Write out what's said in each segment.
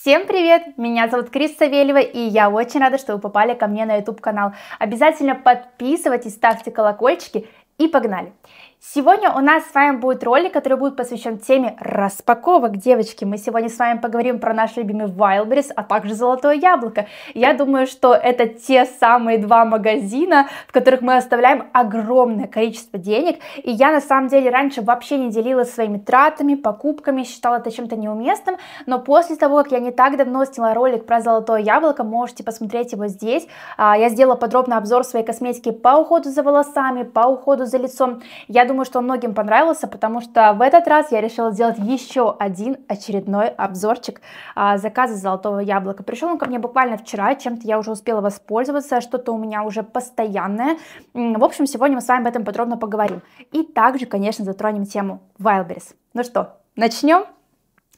Всем привет! Меня зовут Крис Савельева, и я очень рада, что вы попали ко мне на YouTube канал. Обязательно подписывайтесь, ставьте колокольчики и погнали! Сегодня у нас с вами будет ролик, который будет посвящен теме распаковок, девочки. Мы сегодня с вами поговорим про наш любимый Wildberries, а также Золотое Яблоко. Я думаю, что это те самые два магазина, в которых мы оставляем огромное количество денег. И я на самом деле раньше вообще не делилась своими тратами, покупками, считала это чем-то неуместным. Но после того, как я не так давно сняла ролик про Золотое Яблоко, можете посмотреть его здесь. А, я сделала подробный обзор своей косметики по уходу за волосами, по уходу за лицом. Я думаю, что он многим понравился, потому что в этот раз я решила сделать еще один очередной обзорчик а, заказа золотого яблока. Пришел он ко мне буквально вчера, чем-то я уже успела воспользоваться, что-то у меня уже постоянное. В общем, сегодня мы с вами об этом подробно поговорим. И также, конечно, затронем тему Wildberries. Ну что, начнем?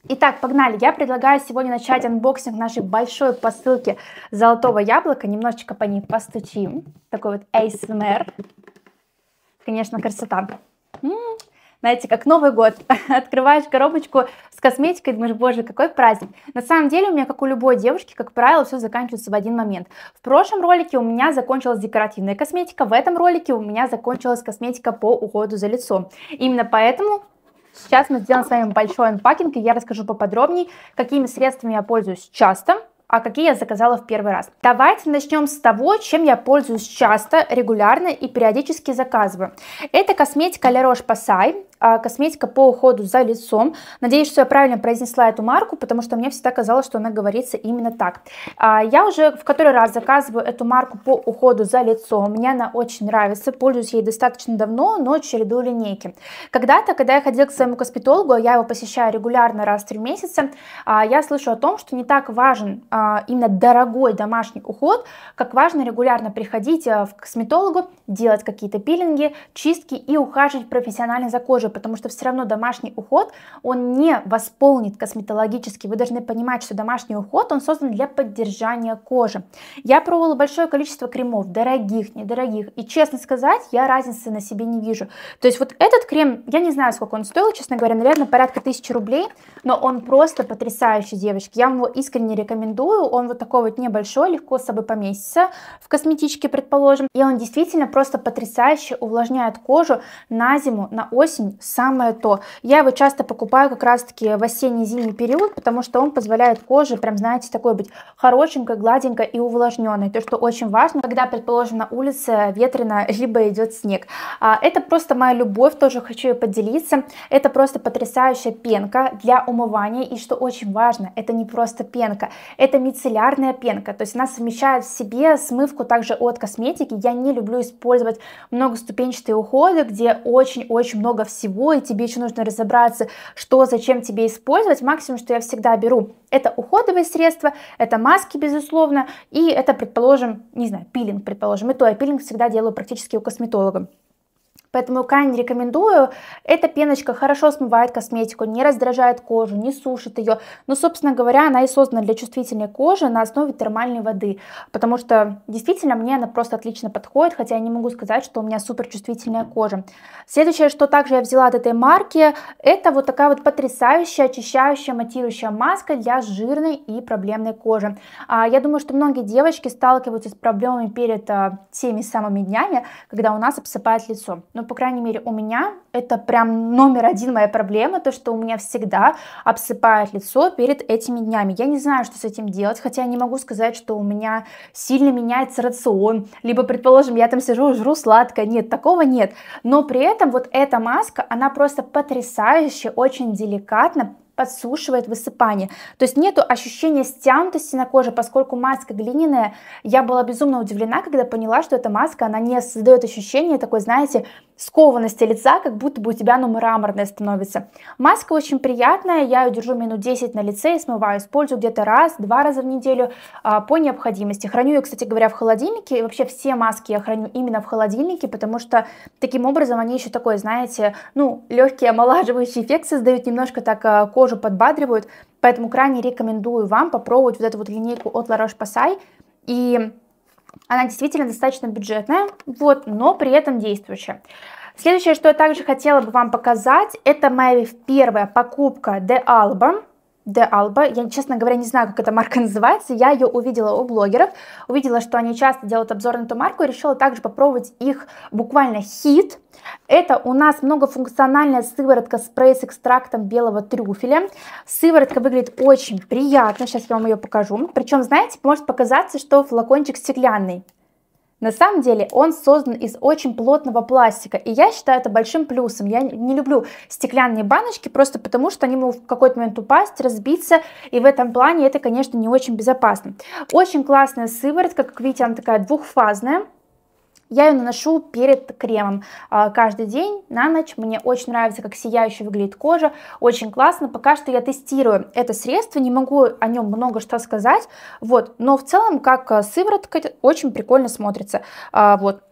Итак, погнали. Я предлагаю сегодня начать анбоксинг нашей большой посылки золотого яблока. Немножечко по ней постучим. Такой вот ASMR. Конечно, красота знаете, как Новый год. Открываешь коробочку с косметикой, думаешь, боже, какой праздник. На самом деле у меня, как у любой девушки, как правило, все заканчивается в один момент. В прошлом ролике у меня закончилась декоративная косметика, в этом ролике у меня закончилась косметика по уходу за лицом. Именно поэтому сейчас мы сделаем с вами большой анпакинг, и я расскажу поподробнее, какими средствами я пользуюсь часто, а какие я заказала в первый раз. Давайте начнем с того, чем я пользуюсь часто, регулярно и периодически заказываю. Это косметика La Roche-Posay, а, косметика по уходу за лицом. Надеюсь, что я правильно произнесла эту марку, потому что мне всегда казалось, что она говорится именно так. А, я уже в который раз заказываю эту марку по уходу за лицом. Мне она очень нравится, пользуюсь ей достаточно давно, но чередую линейки. Когда-то, когда я ходила к своему косметологу, я его посещаю регулярно раз в три месяца, а, я слышу о том, что не так важен а, именно дорогой домашний уход, как важно регулярно приходить а, к косметологу, делать какие-то пилинги, чистки и ухаживать профессионально за кожей, потому что все равно домашний уход, он не восполнит косметологически. Вы должны понимать, что домашний уход, он создан для поддержания кожи. Я пробовала большое количество кремов, дорогих, недорогих, и честно сказать, я разницы на себе не вижу. То есть вот этот крем, я не знаю, сколько он стоил, честно говоря, наверное, порядка тысячи рублей, но он просто потрясающий, девочки. Я вам его искренне рекомендую рекомендую. Он вот такой вот небольшой, легко с собой поместится в косметичке, предположим. И он действительно просто потрясающе увлажняет кожу на зиму, на осень самое то. Я его часто покупаю как раз-таки в осенний-зимний период, потому что он позволяет коже прям, знаете, такой быть хорошенькой, гладенькой и увлажненной. То, что очень важно, когда, предположим, на улице ветрено, либо идет снег. А Это просто моя любовь, тоже хочу ее поделиться. Это просто потрясающая пенка для умывания. И что очень важно, это не просто пенка, это это мицеллярная пенка, то есть она совмещает в себе смывку также от косметики. Я не люблю использовать многоступенчатые уходы, где очень-очень много всего, и тебе еще нужно разобраться, что, зачем тебе использовать. Максимум, что я всегда беру, это уходовые средства, это маски, безусловно, и это, предположим, не знаю, пилинг, предположим. И то я пилинг всегда делаю практически у косметолога поэтому крайне рекомендую. Эта пеночка хорошо смывает косметику, не раздражает кожу, не сушит ее, но, собственно говоря, она и создана для чувствительной кожи на основе термальной воды, потому что действительно мне она просто отлично подходит, хотя я не могу сказать, что у меня супер чувствительная кожа. Следующее, что также я взяла от этой марки, это вот такая вот потрясающая очищающая матирующая маска для жирной и проблемной кожи. А, я думаю, что многие девочки сталкиваются с проблемами перед а, теми самыми днями, когда у нас обсыпает лицо. Но ну, но, ну, по крайней мере, у меня это прям номер один моя проблема, то, что у меня всегда обсыпает лицо перед этими днями. Я не знаю, что с этим делать, хотя я не могу сказать, что у меня сильно меняется рацион, либо, предположим, я там сижу, жру сладкое, нет, такого нет. Но при этом вот эта маска, она просто потрясающе, очень деликатно подсушивает высыпание. То есть нету ощущения стянутости на коже, поскольку маска глиняная. Я была безумно удивлена, когда поняла, что эта маска, она не создает ощущения такой, знаете, скованности лица, как будто бы у тебя оно мраморное становится. Маска очень приятная, я ее держу минут 10 на лице и смываю, использую где-то раз, два раза в неделю а, по необходимости. Храню ее, кстати говоря, в холодильнике, и вообще все маски я храню именно в холодильнике, потому что таким образом они еще такой, знаете, ну, легкий омолаживающий эффект создают, немножко так а, кожу подбадривают, поэтому крайне рекомендую вам попробовать вот эту вот линейку от La Roche-Posay, и она действительно достаточно бюджетная, вот, но при этом действующая. Следующее, что я также хотела бы вам показать, это моя первая покупка The Album. Де Алба. Я, честно говоря, не знаю, как эта марка называется. Я ее увидела у блогеров, увидела, что они часто делают обзор на эту марку, и решила также попробовать их буквально хит. Это у нас многофункциональная сыворотка спрей с экстрактом белого трюфеля. Сыворотка выглядит очень приятно, сейчас я вам ее покажу. Причем, знаете, может показаться, что флакончик стеклянный. На самом деле он создан из очень плотного пластика, и я считаю это большим плюсом. Я не люблю стеклянные баночки просто потому, что они могут в какой-то момент упасть, разбиться, и в этом плане это, конечно, не очень безопасно. Очень классная сыворотка, как видите, она такая двухфазная. Я ее наношу перед кремом а, каждый день, на ночь. Мне очень нравится, как сияюще выглядит кожа, очень классно. Пока что я тестирую это средство, не могу о нем много что сказать, вот. Но в целом, как а, сыворотка, очень прикольно смотрится, а, вот.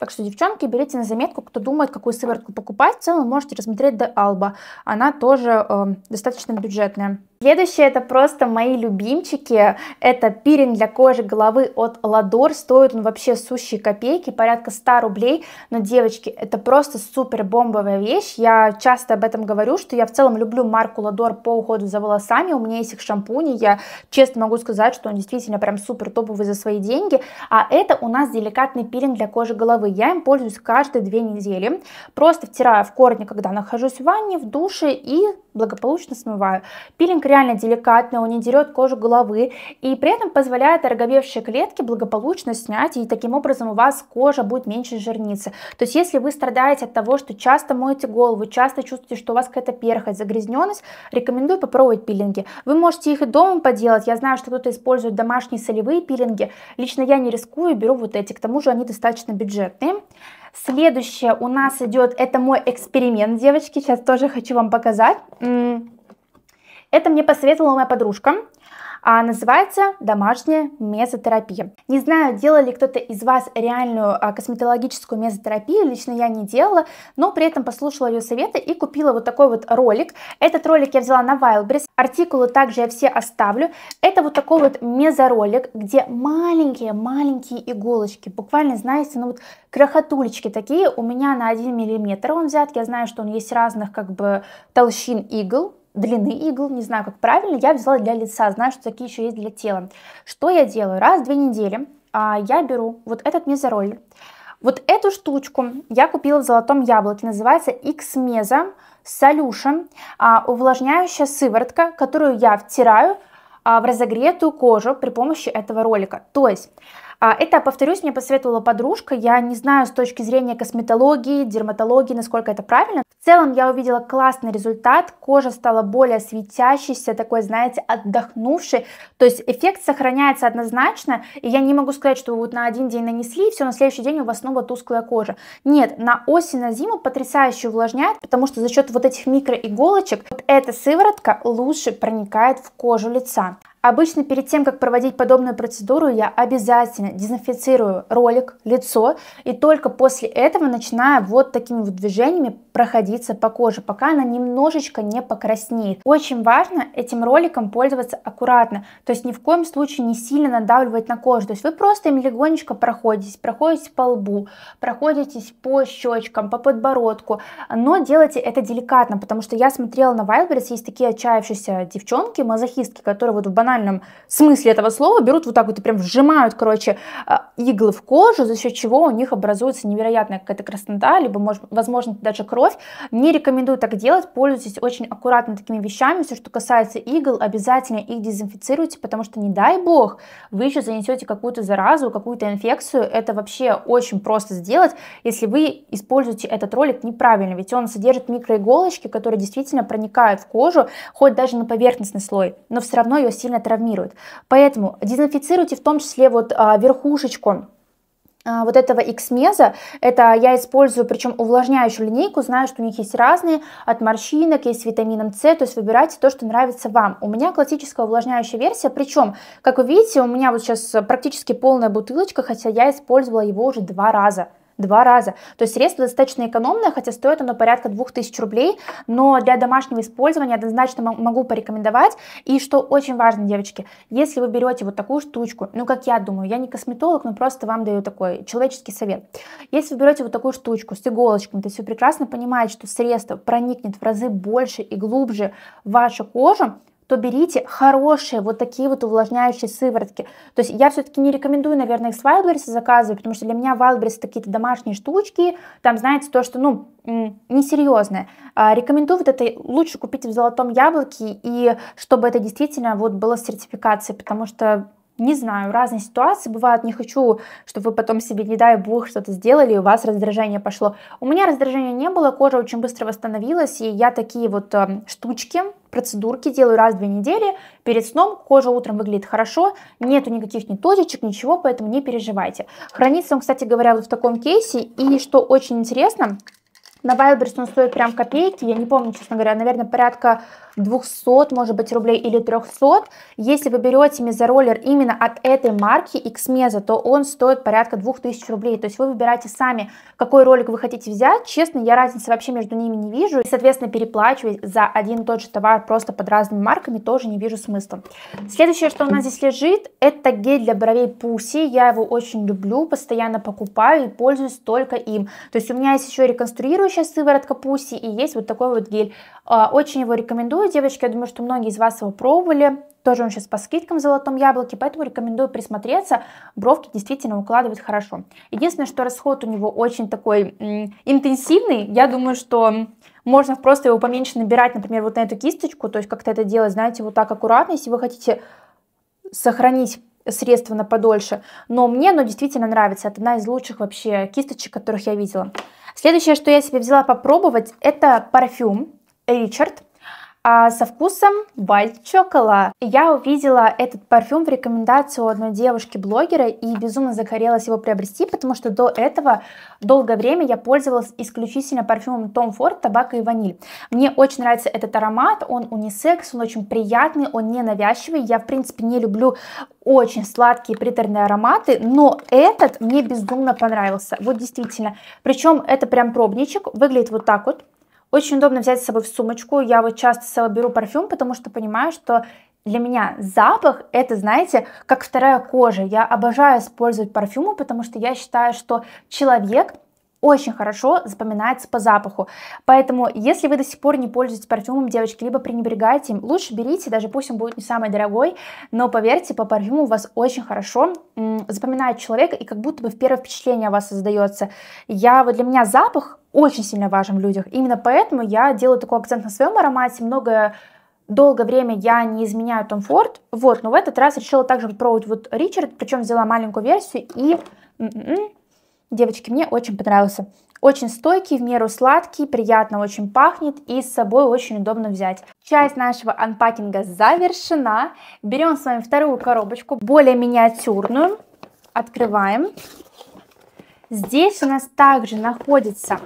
Так что, девчонки, берите на заметку, кто думает, какую сыворотку покупать. В целом можете рассмотреть до Алба. Она тоже э, достаточно бюджетная. Следующее это просто мои любимчики. Это пиринг для кожи головы от Ладор. Стоит он вообще сущие копейки, порядка 100 рублей. Но, девочки, это просто супер бомбовая вещь. Я часто об этом говорю, что я в целом люблю марку Ладор по уходу за волосами. У меня есть их шампуни. Я честно могу сказать, что он действительно прям супер топовый за свои деньги. А это у нас деликатный пиринг для кожи головы. Я им пользуюсь каждые две недели. Просто втираю в корни, когда нахожусь в ванне, в душе и благополучно смываю. Пилинг реально деликатно, он не дерет кожу головы и при этом позволяет ороговевшие клетки благополучно снять, и таким образом у вас кожа будет меньше жирниться. То есть если вы страдаете от того, что часто моете голову, часто чувствуете, что у вас какая-то перхоть, загрязненность, рекомендую попробовать пилинги. Вы можете их и дома поделать, я знаю, что кто-то использует домашние солевые пилинги, лично я не рискую, беру вот эти, к тому же они достаточно бюджетные. Следующее у нас идет, это мой эксперимент, девочки, сейчас тоже хочу вам показать. Это мне посоветовала моя подружка. А называется домашняя мезотерапия. Не знаю, делал ли кто-то из вас реальную а, косметологическую мезотерапию, лично я не делала, но при этом послушала ее советы и купила вот такой вот ролик. Этот ролик я взяла на Wildberries, артикулы также я все оставлю. Это вот такой вот мезоролик, где маленькие-маленькие иголочки, буквально, знаете, ну вот крохотулечки такие, у меня на 1 миллиметр он взят, я знаю, что он есть разных как бы толщин игл, длины игл, не знаю, как правильно, я взяла для лица, знаю, что такие еще есть для тела. Что я делаю? Раз в две недели а, я беру вот этот мезороль, вот эту штучку я купила в золотом яблоке, называется X-Meza Solution, а, увлажняющая сыворотка, которую я втираю а, в разогретую кожу при помощи этого ролика. То есть а, это, повторюсь, мне посоветовала подружка. Я не знаю с точки зрения косметологии, дерматологии, насколько это правильно. В целом я увидела классный результат. Кожа стала более светящейся, такой, знаете, отдохнувшей. То есть эффект сохраняется однозначно. И я не могу сказать, что вы вот на один день нанесли, и все, на следующий день у вас снова тусклая кожа. Нет, на осень, на зиму потрясающе увлажняет, потому что за счет вот этих микроиголочек вот эта сыворотка лучше проникает в кожу лица. Обычно перед тем, как проводить подобную процедуру, я обязательно дезинфицирую ролик, лицо, и только после этого начинаю вот такими вот движениями проходиться по коже, пока она немножечко не покраснеет. Очень важно этим роликом пользоваться аккуратно, то есть ни в коем случае не сильно надавливать на кожу, то есть вы просто им легонечко проходитесь, проходитесь по лбу, проходитесь по щечкам, по подбородку, но делайте это деликатно, потому что я смотрела на Wildberries, есть такие отчаявшиеся девчонки, мазохистки, которые вот в банан банальном смысле этого слова берут вот так вот и прям сжимают короче, а, иглы в кожу, за счет чего у них образуется невероятная какая-то краснота, либо, может, возможно, даже кровь. Не рекомендую так делать, пользуйтесь очень аккуратно такими вещами. Все, что касается игл, обязательно их дезинфицируйте, потому что, не дай бог, вы еще занесете какую-то заразу, какую-то инфекцию. Это вообще очень просто сделать, если вы используете этот ролик неправильно, ведь он содержит микроиголочки, которые действительно проникают в кожу, хоть даже на поверхностный слой, но все равно ее сильно травмирует. Поэтому дезинфицируйте в том числе вот а, верхушечку а, вот этого эксмеза. это я использую, причем увлажняющую линейку, знаю, что у них есть разные, от морщинок, есть с витамином С, то есть выбирайте то, что нравится вам. У меня классическая увлажняющая версия, причем, как вы видите, у меня вот сейчас практически полная бутылочка, хотя я использовала его уже два раза два раза. То есть средство достаточно экономное, хотя стоит оно порядка 2000 рублей, но для домашнего использования однозначно могу порекомендовать. И что очень важно, девочки, если вы берете вот такую штучку, ну как я думаю, я не косметолог, но просто вам даю такой человеческий совет. Если вы берете вот такую штучку с иголочками, то есть вы прекрасно понимаете, что средство проникнет в разы больше и глубже в вашу кожу, то берите хорошие вот такие вот увлажняющие сыворотки. То есть я все-таки не рекомендую, наверное, их с Wildberries заказывать, потому что для меня Wildberries такие то домашние штучки, там, знаете, то, что, ну, несерьезное. А, рекомендую вот это лучше купить в золотом яблоке, и чтобы это действительно вот было с сертификацией, потому что не знаю, разные ситуации бывают, не хочу, чтобы вы потом себе, не дай бог, что-то сделали, и у вас раздражение пошло. У меня раздражения не было, кожа очень быстро восстановилась, и я такие вот э, штучки, процедурки делаю раз в две недели, перед сном кожа утром выглядит хорошо, нету никаких ни точечек, ничего, поэтому не переживайте. Хранится он, кстати говоря, вот в таком кейсе, и что очень интересно, на Wildberries он стоит прям копейки, я не помню, честно говоря, наверное, порядка 200, может быть, рублей или 300. Если вы берете мезороллер именно от этой марки X-меза, то он стоит порядка 2000 рублей. То есть вы выбираете сами, какой ролик вы хотите взять. Честно, я разницы вообще между ними не вижу. И, соответственно, переплачивать за один и тот же товар просто под разными марками тоже не вижу смысла. Следующее, что у нас здесь лежит, это гель для бровей Пуси. Я его очень люблю, постоянно покупаю и пользуюсь только им. То есть у меня есть еще реконструирующая сыворотка Пуси и есть вот такой вот гель. А, очень его рекомендую, девочки, я думаю, что многие из вас его пробовали. Тоже он сейчас по скидкам в золотом яблоке, поэтому рекомендую присмотреться. Бровки действительно укладывают хорошо. Единственное, что расход у него очень такой интенсивный. Я думаю, что можно просто его поменьше набирать, например, вот на эту кисточку. То есть как-то это делать, знаете, вот так аккуратно. Если вы хотите сохранить средства на подольше, но мне оно действительно нравится, это одна из лучших вообще кисточек, которых я видела. Следующее, что я себе взяла попробовать, это парфюм, Ричард а, со вкусом White Chocolate. Я увидела этот парфюм в рекомендации у одной девушки-блогера и безумно захотелось его приобрести, потому что до этого долгое время я пользовалась исключительно парфюмом Tom Ford «Табака и ваниль». Мне очень нравится этот аромат, он унисекс, он очень приятный, он не навязчивый. Я, в принципе, не люблю очень сладкие приторные ароматы, но этот мне безумно понравился, вот действительно. Причем это прям пробничек, выглядит вот так вот, очень удобно взять с собой в сумочку. Я вот часто с собой беру парфюм, потому что понимаю, что для меня запах это, знаете, как вторая кожа. Я обожаю использовать парфюмы, потому что я считаю, что человек очень хорошо запоминается по запаху. Поэтому, если вы до сих пор не пользуетесь парфюмом, девочки, либо пренебрегаете им, лучше берите, даже пусть он будет не самый дорогой, но поверьте, по парфюму у вас очень хорошо запоминает человека, и как будто бы в первое впечатление о вас создается. Я, вот для меня запах очень сильно важен в людях. Именно поэтому я делаю такой акцент на своем аромате, много долгое время я не изменяю Tom Ford, вот, но в этот раз решила также попробовать вот Ричард, причем взяла маленькую версию и м-м-м, Девочки, мне очень понравился. Очень стойкий, в меру сладкий, приятно очень пахнет и с собой очень удобно взять. Часть нашего анпакинга завершена. Берем с вами вторую коробочку, более миниатюрную. Открываем. Здесь у нас также находится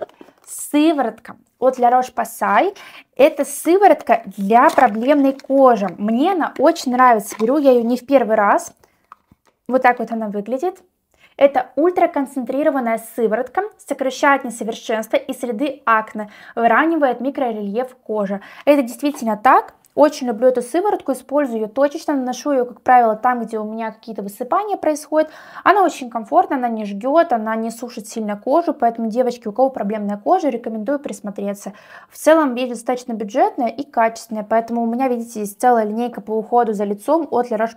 сыворотка от La Roche-Posay. Это сыворотка для проблемной кожи. Мне она очень нравится. Беру я ее не в первый раз. Вот так вот она выглядит. Это ультраконцентрированная сыворотка, сокращает несовершенства и следы акне, выравнивает микрорельеф кожи. Это действительно так, очень люблю эту сыворотку, использую ее точечно, наношу ее, как правило, там, где у меня какие-то высыпания происходят. Она очень комфортна, она не жгет, она не сушит сильно кожу, поэтому, девочки, у кого проблемная кожа, рекомендую присмотреться. В целом, вещь достаточно бюджетная и качественная, поэтому у меня, видите, есть целая линейка по уходу за лицом от La roche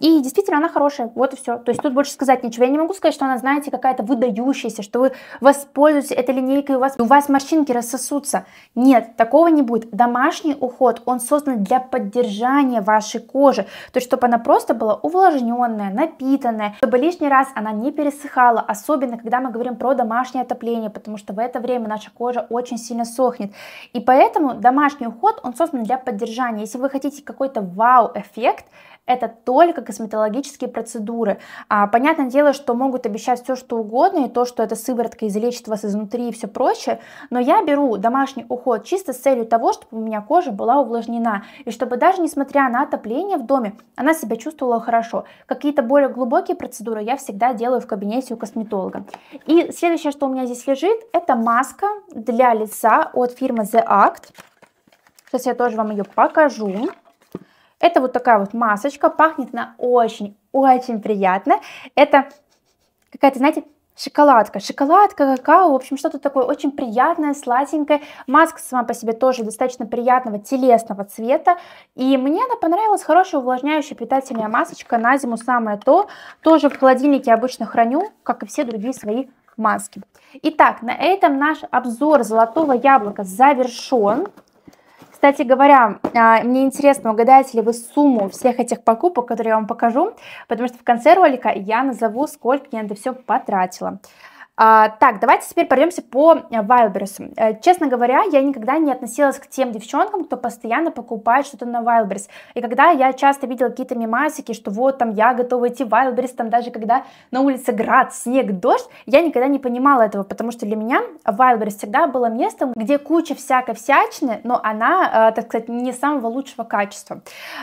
и действительно она хорошая, вот и все. То есть тут больше сказать ничего Я не могу сказать, что она, знаете, какая-то выдающаяся, что вы воспользуетесь этой линейкой, у вас, у вас морщинки рассосутся. Нет, такого не будет. Домашний уход, он он создан для поддержания вашей кожи, то есть чтобы она просто была увлажненная, напитанная, чтобы лишний раз она не пересыхала, особенно когда мы говорим про домашнее отопление, потому что в это время наша кожа очень сильно сохнет. И поэтому домашний уход, он создан для поддержания. Если вы хотите какой-то вау-эффект, это только косметологические процедуры. А, понятное дело, что могут обещать все, что угодно, и то, что это сыворотка излечит вас изнутри и все прочее, но я беру домашний уход чисто с целью того, чтобы у меня кожа была увлажнена, и чтобы даже несмотря на отопление в доме, она себя чувствовала хорошо. Какие-то более глубокие процедуры я всегда делаю в кабинете у косметолога. И следующее, что у меня здесь лежит, это маска для лица от фирмы The Act. Сейчас я тоже вам ее покажу. Это вот такая вот масочка, пахнет она очень-очень приятно. Это какая-то, знаете, шоколадка, шоколадка, какао, в общем, что-то такое очень приятное, сладенькое. Маска сама по себе тоже достаточно приятного телесного цвета. И мне она понравилась, хорошая увлажняющая питательная масочка, на зиму самое то. Тоже в холодильнике обычно храню, как и все другие свои маски. Итак, на этом наш обзор золотого яблока завершен. Кстати говоря, а, мне интересно, угадаете ли вы сумму всех этих покупок, которые я вам покажу, потому что в конце ролика я назову, сколько я на это все потратила. А, так, давайте теперь пройдемся по э, Wildberries. Э, честно говоря, я никогда не относилась к тем девчонкам, кто постоянно покупает что-то на Wildberries. И когда я часто видела какие-то мимасики, что вот там я готова идти в Wildberries, там даже когда на улице град, снег, дождь, я никогда не понимала этого, потому что для меня Wildberries всегда было местом, где куча всякой всячины, но она, э, так сказать, не самого лучшего качества.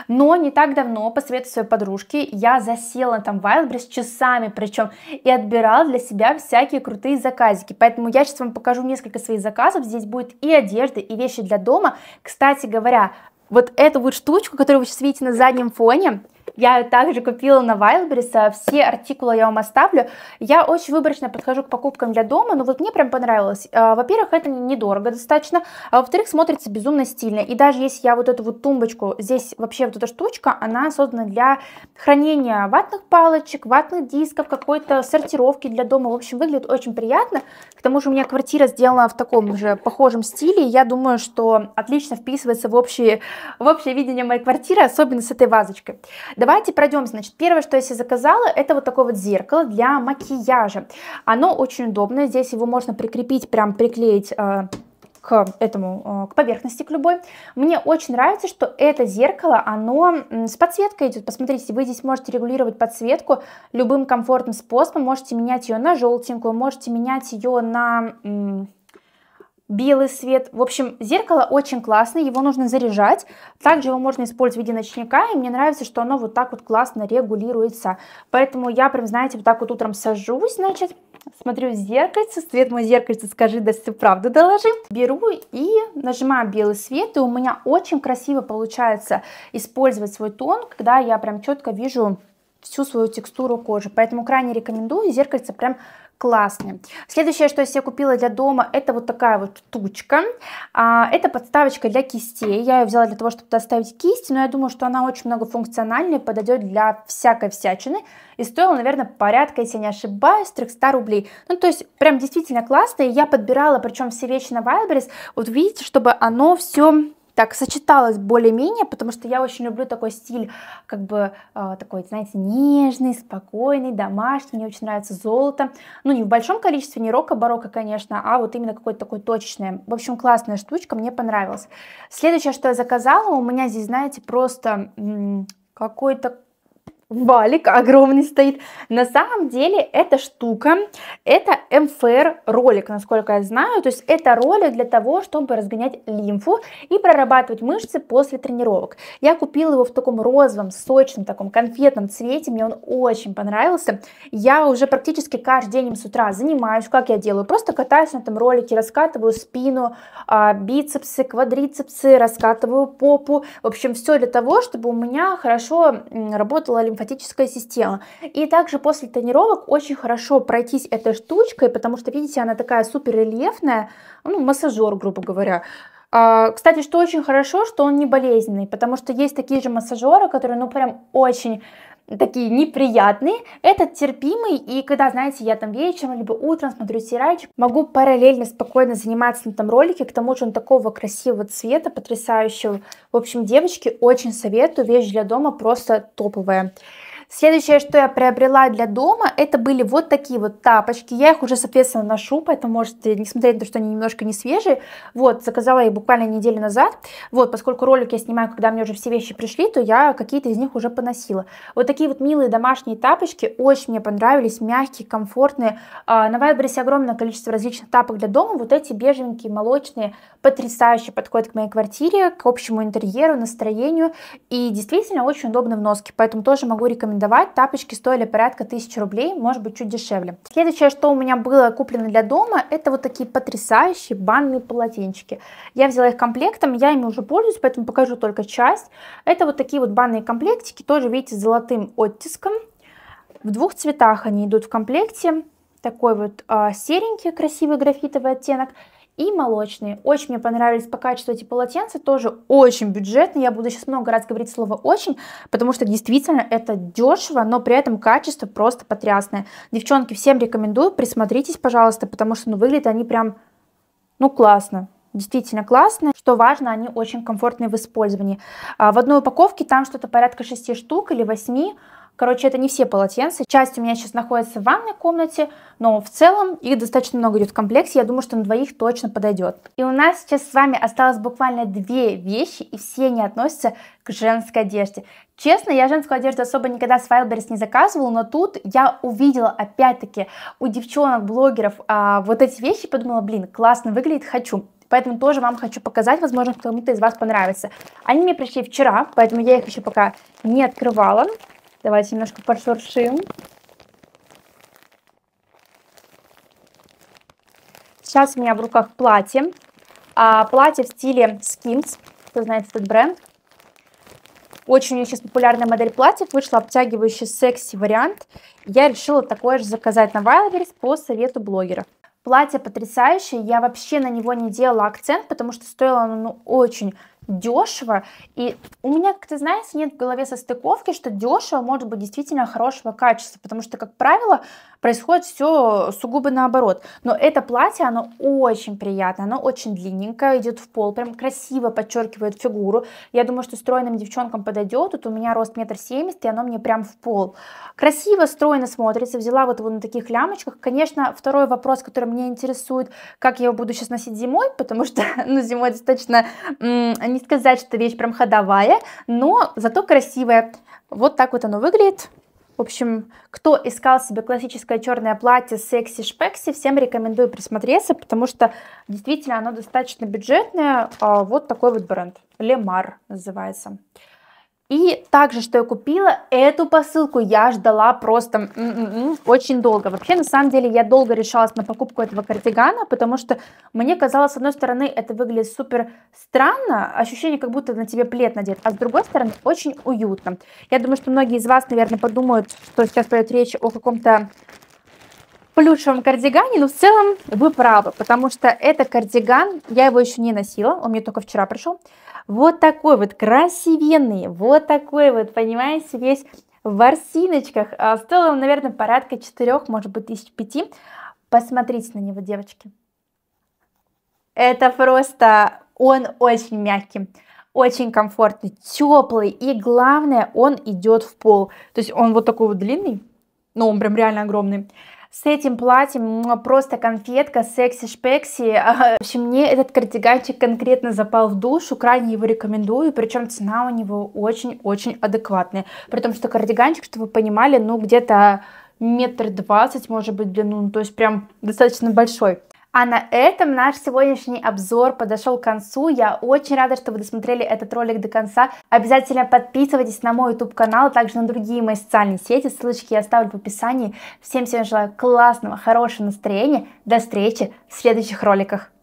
Но не так давно, по совету своей подружки, я засела там Wildberries часами причем и отбирала для себя всякие крутые заказики. Поэтому я сейчас вам покажу несколько своих заказов. Здесь будет и одежда, и вещи для дома. Кстати говоря, вот эту вот штучку, которую вы сейчас видите на заднем фоне, я также купила на Wildberries, а, все артикулы я вам оставлю. Я очень выборочно подхожу к покупкам для дома, но вот мне прям понравилось. А, во-первых, это недорого достаточно, а во-вторых, смотрится безумно стильно. И даже если я вот эту вот тумбочку, здесь вообще вот эта штучка, она создана для хранения ватных палочек, ватных дисков, какой-то сортировки для дома. В общем, выглядит очень приятно. К тому же у меня квартира сделана в таком же похожем стиле, я думаю, что отлично вписывается в общее, в общее видение моей квартиры, особенно с этой вазочкой. Давайте пройдем, значит, первое, что я себе заказала, это вот такое вот зеркало для макияжа. Оно очень удобное, здесь его можно прикрепить, прям приклеить э, к этому, э, к поверхности, к любой. Мне очень нравится, что это зеркало, оно с подсветкой идет. Посмотрите, вы здесь можете регулировать подсветку любым комфортным способом. Можете менять ее на желтенькую, можете менять ее на белый свет. В общем, зеркало очень классное, его нужно заряжать. Также его можно использовать в виде ночника, и мне нравится, что оно вот так вот классно регулируется. Поэтому я прям, знаете, вот так вот утром сажусь, значит, смотрю в зеркальце, свет мой зеркальце, скажи, да все правду доложи. Беру и нажимаю белый свет, и у меня очень красиво получается использовать свой тон, когда я прям четко вижу всю свою текстуру кожи. Поэтому крайне рекомендую, зеркальце прям классный. Следующее, что я себе купила для дома, это вот такая вот тучка. А, это подставочка для кистей. Я ее взяла для того, чтобы доставить кисти, но я думаю, что она очень многофункциональная, подойдет для всякой всячины. И стоила, наверное, порядка, если я не ошибаюсь, 300 рублей. Ну, то есть, прям действительно классная. Я подбирала, причем все вещи на Вайлберис. Вот видите, чтобы оно все так сочеталось более-менее, потому что я очень люблю такой стиль, как бы э, такой, знаете, нежный, спокойный, домашний, мне очень нравится золото. Ну, не в большом количестве, не рока-барокко, конечно, а вот именно какой то такой точечный. В общем, классная штучка, мне понравилась. Следующее, что я заказала, у меня здесь, знаете, просто какой-то валик огромный стоит. На самом деле эта штука, это МФР ролик, насколько я знаю. То есть это ролик для того, чтобы разгонять лимфу и прорабатывать мышцы после тренировок. Я купила его в таком розовом, сочном, таком конфетном цвете. Мне он очень понравился. Я уже практически каждый день им с утра занимаюсь. Как я делаю? Просто катаюсь на этом ролике, раскатываю спину, а, бицепсы, квадрицепсы, раскатываю попу. В общем, все для того, чтобы у меня хорошо работала лимфа лимфатическая система. И также после тренировок очень хорошо пройтись этой штучкой, потому что, видите, она такая супер рельефная, ну, массажер, грубо говоря. А, кстати, что очень хорошо, что он не болезненный, потому что есть такие же массажеры, которые, ну, прям очень такие неприятные, этот терпимый, и когда, знаете, я там вечером, либо утром смотрю сериальчик, могу параллельно спокойно заниматься на этом ролике, к тому же он такого красивого цвета, потрясающего. В общем, девочки, очень советую, вещь для дома просто топовая. Следующее, что я приобрела для дома, это были вот такие вот тапочки. Я их уже, соответственно, ношу, поэтому можете, несмотря на то, что они немножко не свежие, вот, заказала их буквально неделю назад. Вот, поскольку ролик я снимаю, когда мне уже все вещи пришли, то я какие-то из них уже поносила. Вот такие вот милые домашние тапочки очень мне понравились, мягкие, комфортные. А, на Вайбресе огромное количество различных тапок для дома. Вот эти бежевенькие, молочные, потрясающе подходят к моей квартире, к общему интерьеру, настроению. И действительно очень удобно в носке, поэтому тоже могу рекомендовать рекомендовать. Тапочки стоили порядка 1000 рублей, может быть чуть дешевле. Следующее, что у меня было куплено для дома, это вот такие потрясающие банные полотенчики. Я взяла их комплектом, я ими уже пользуюсь, поэтому покажу только часть. Это вот такие вот банные комплектики, тоже, видите, с золотым оттиском. В двух цветах они идут в комплекте. Такой вот э, серенький красивый графитовый оттенок – и молочные. Очень мне понравились по качеству эти полотенца, тоже очень бюджетные. Я буду сейчас много раз говорить слово «очень», потому что действительно это дешево, но при этом качество просто потрясное. Девчонки, всем рекомендую, присмотритесь, пожалуйста, потому что ну, выглядят они прям, ну, классно действительно классные. Что важно, они очень комфортные в использовании. А в одной упаковке там что-то порядка 6 штук или 8. Короче, это не все полотенца. Часть у меня сейчас находится в ванной комнате, но в целом их достаточно много идет в комплекте. Я думаю, что на двоих точно подойдет. И у нас сейчас с вами осталось буквально две вещи, и все они относятся к женской одежде. Честно, я женскую одежду особо никогда с Wildberries не заказывала, но тут я увидела опять-таки у девчонок-блогеров а, вот эти вещи подумала, блин, классно выглядит, хочу. Поэтому тоже вам хочу показать, возможно, кому-то из вас понравится. Они мне пришли вчера, поэтому я их еще пока не открывала. Давайте немножко пошуршим. Сейчас у меня в руках платье. А, платье в стиле Skims. Кто знает этот бренд? Очень у сейчас популярная модель платьев. Вышла обтягивающий секси вариант. Я решила такое же заказать на Wildberries по совету блогера. Платье потрясающее, я вообще на него не делала акцент, потому что стоило оно ну, очень дешево. И у меня, как ты знаешь, нет в голове состыковки, что дешево может быть действительно хорошего качества, потому что, как правило, происходит все сугубо наоборот. Но это платье, оно очень приятное, оно очень длинненькое, идет в пол, прям красиво подчеркивает фигуру. Я думаю, что стройным девчонкам подойдет. Тут у меня рост метр семьдесят, и оно мне прям в пол. Красиво, стройно смотрится, взяла вот его на таких лямочках. Конечно, второй вопрос, который меня интересует, как я его буду сейчас носить зимой, потому что ну, зимой достаточно не сказать, что вещь прям ходовая, но зато красивая. Вот так вот оно выглядит. В общем, кто искал себе классическое черное платье секси-шпекси, всем рекомендую присмотреться, потому что действительно оно достаточно бюджетное. А вот такой вот бренд. Лемар называется. И также, что я купила, эту посылку я ждала просто м-м-м, очень долго. Вообще, на самом деле, я долго решалась на покупку этого кардигана, потому что мне казалось, с одной стороны, это выглядит супер странно, ощущение, как будто на тебе плед надет, а с другой стороны, очень уютно. Я думаю, что многие из вас, наверное, подумают, что сейчас пойдет речь о каком-то плюшевом кардигане, но в целом вы правы, потому что это кардиган, я его еще не носила, он мне только вчера пришел. Вот такой вот красивенный, вот такой вот, понимаете, весь в ворсиночках. А стоил он, наверное, порядка 4, может быть, тысяч пяти. Посмотрите на него, девочки. Это просто... Он очень мягкий очень комфортный, теплый и главное, он идет в пол. То есть он вот такой вот длинный, но ну, он прям реально огромный. С этим платьем просто конфетка, секси-шпекси. А, в общем, мне этот кардиганчик конкретно запал в душу, крайне его рекомендую, причем цена у него очень-очень адекватная. При том, что кардиганчик, чтобы вы понимали, ну где-то метр двадцать, может быть, длину, ну, то есть прям достаточно большой. А на этом наш сегодняшний обзор подошел к концу. Я очень рада, что вы досмотрели этот ролик до конца. Обязательно подписывайтесь на мой YouTube канал, а также на другие мои социальные сети. Ссылочки я оставлю в описании. Всем всем желаю классного, хорошего настроения. До встречи в следующих роликах.